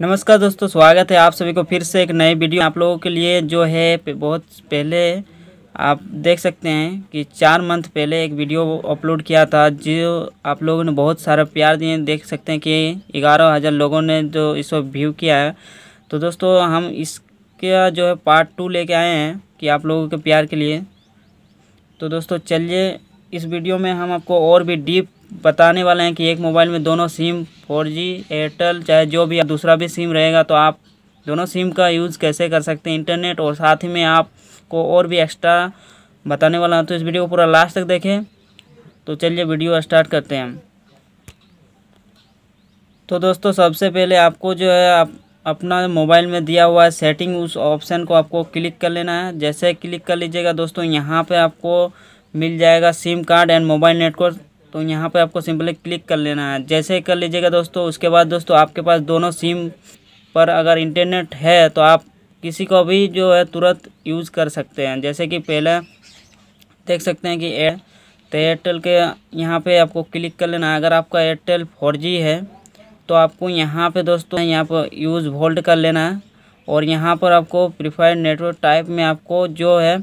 नमस्कार दोस्तों स्वागत है आप सभी को फिर से एक नए वीडियो आप लोगों के लिए जो है बहुत पहले आप देख सकते हैं कि चार मंथ पहले एक वीडियो अपलोड किया था जो आप लोगों ने बहुत सारा प्यार दिए देख सकते हैं कि ग्यारह हज़ार लोगों ने जो इसको व्यू किया है तो दोस्तों हम इसका जो है पार्ट टू लेके आए हैं कि आप लोगों के प्यार के लिए तो दोस्तों चलिए इस वीडियो में हम आपको और भी डीप बताने वाले हैं कि एक मोबाइल में दोनों सिम फोर जी एयरटेल चाहे जो भी दूसरा भी सिम रहेगा तो आप दोनों सिम का यूज़ कैसे कर सकते हैं इंटरनेट और साथ ही में आपको और भी एक्स्ट्रा बताने वाला हूँ तो इस वीडियो को पूरा लास्ट तक देखें तो चलिए वीडियो स्टार्ट करते हैं तो दोस्तों सबसे पहले आपको जो है आप अपना मोबाइल में दिया हुआ है सेटिंग उस ऑप्शन को आपको क्लिक कर लेना है जैसे क्लिक कर लीजिएगा दोस्तों यहाँ पे आपको मिल जाएगा SIM card and mobile network तो यहाँ पर आपको सिंपली क्लिक कर लेना है जैसे ही कर लीजिएगा दोस्तों उसके बाद दोस्तों आपके पास दोनों सिम पर अगर इंटरनेट है तो आप किसी को भी जो है तुरंत यूज़ कर सकते हैं जैसे कि पहले देख सकते हैं कि ए तो एयरटेल के यहाँ पे आपको क्लिक कर लेना है अगर आपका एयरटेल फोर है तो आपको यहाँ पे दोस्तों यहाँ पर यूज़ होल्ड कर लेना है और यहाँ पर आपको प्रीफाइड नेटवर्क टाइप में आपको जो है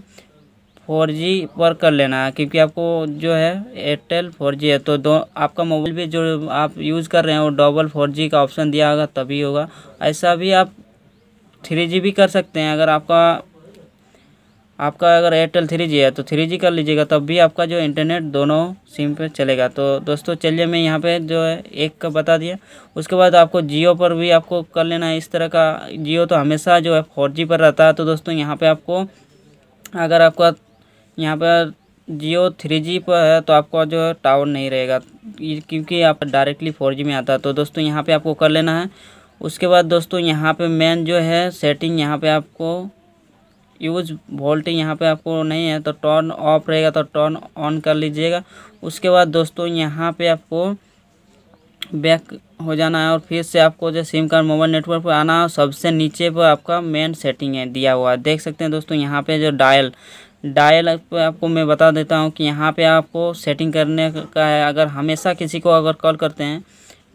फोर जी पर कर लेना है क्योंकि आपको जो है एयरटेल फोर जी है तो दो आपका मोबाइल भी जो आप यूज़ कर रहे हैं वो डबल फोर जी का ऑप्शन दिया होगा तभी होगा ऐसा भी आप थ्री जी भी कर सकते हैं अगर आपका आपका अगर एयरटेल थ्री जी है तो थ्री जी कर लीजिएगा तब भी आपका जो इंटरनेट दोनों सिम पे चलेगा तो दोस्तों चलिए मैं यहाँ पे जो है एक का बता दिया उसके बाद आपको जियो पर भी आपको कर लेना है इस तरह का जियो तो हमेशा जो है फोर जी पर रहता है तो दोस्तों यहाँ पे आपको अगर आपका यहाँ पर जियो थ्री जी पर है तो आपका जो है टावर नहीं रहेगा क्योंकि आप डायरेक्टली फोर जी में आता है तो दोस्तों यहाँ पे आपको कर लेना है उसके बाद दोस्तों यहाँ पे मेन जो है सेटिंग यहाँ पे आपको यूज वोल्टेज यहाँ पे आपको नहीं है तो टर्न ऑफ रहेगा तो टर्न ऑन कर लीजिएगा उसके बाद दोस्तों यहाँ पर आपको बैक हो जाना है और फिर से आपको जो सिम कार्ड मोबाइल नेटवर्क पर आना है सबसे नीचे पर आपका मेन सेटिंग है दिया हुआ है देख सकते हैं दोस्तों यहाँ पे जो डायल डायल पे आपको मैं बता देता हूँ कि यहाँ पे आपको सेटिंग करने का है अगर हमेशा किसी को अगर कॉल करते हैं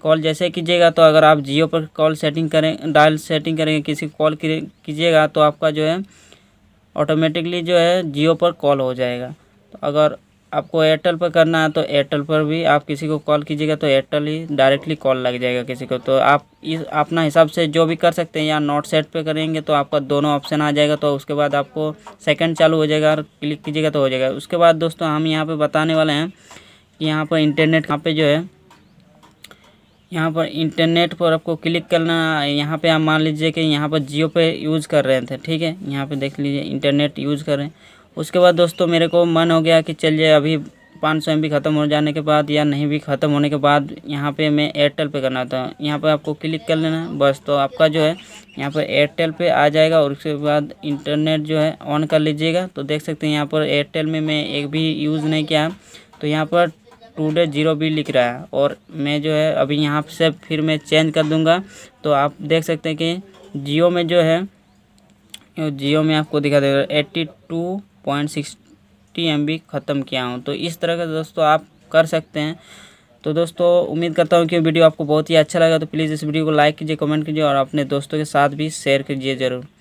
कॉल जैसे कीजिएगा तो अगर आप जियो पर कॉल सेटिंग करें डायल सेटिंग करेंगे किसी को कॉल कीजिएगा तो आपका जो है ऑटोमेटिकली जो है जियो पर कॉल हो जाएगा तो अगर आपको एयरटेल पर करना है तो एयरटेल पर भी आप किसी को कॉल कीजिएगा तो एयरटेल ही डायरेक्टली कॉल लग जाएगा किसी को तो आप इस अपना हिसाब से जो भी कर सकते हैं या नोट सेट पे करेंगे तो आपका दोनों ऑप्शन आ जाएगा तो उसके बाद आपको सेकंड चालू हो जाएगा और क्लिक कीजिएगा तो हो जाएगा उसके बाद दोस्तों हम यहाँ पर बताने वाले हैं कि यहाँ पर इंटरनेट यहाँ पर जो है यहाँ पर इंटरनेट पर आपको क्लिक करना यहाँ पर आप मान लीजिए कि यहाँ पर जियो पे यूज़ कर रहे थे ठीक है यहाँ पर देख लीजिए इंटरनेट यूज़ कर रहे हैं उसके बाद दोस्तों मेरे को मन हो गया कि चलिए अभी पाँच सौ एम ख़त्म हो जाने के बाद या नहीं भी ख़त्म होने के बाद यहाँ पे मैं एयरटेल पे करना था यहाँ पे आपको क्लिक कर लेना बस तो आपका जो है यहाँ पर एयरटेल पे आ जाएगा और उसके बाद इंटरनेट जो है ऑन कर लीजिएगा तो देख सकते हैं यहाँ पर एयरटेल में मैं एक भी यूज़ नहीं किया तो यहाँ पर टू डे जीरो भी लिख रहा है और मैं जो है अभी यहाँ से फिर मैं चेंज कर दूँगा तो आप देख सकते हैं कि जियो में जो है जियो में आपको दिखा देगा eighty two point sixty M ख़त्म किया हूँ तो इस तरह का दोस्तों आप कर सकते हैं तो दोस्तों उम्मीद करता हूँ कि वीडियो आपको बहुत ही अच्छा लगा तो प्लीज़ इस वीडियो को लाइक कीजिए कमेंट कीजिए और अपने दोस्तों के साथ भी शेयर कीजिए ज़रूर